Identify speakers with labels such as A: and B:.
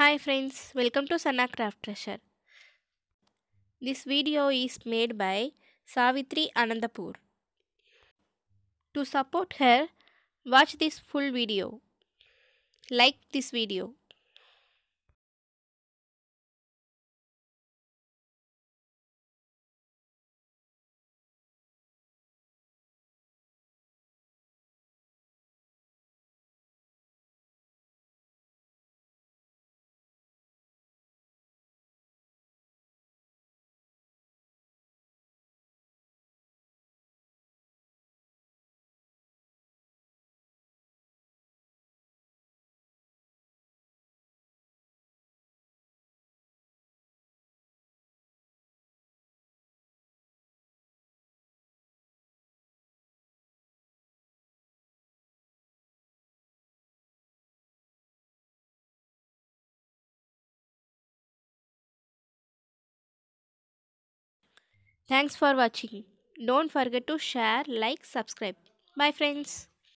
A: Hi friends, welcome to Sana Craft Treasure. This video is made by Savitri Anandapur. To
B: support her, watch this full video. Like this video. Thanks for watching. Don't forget to share, like, subscribe. Bye friends.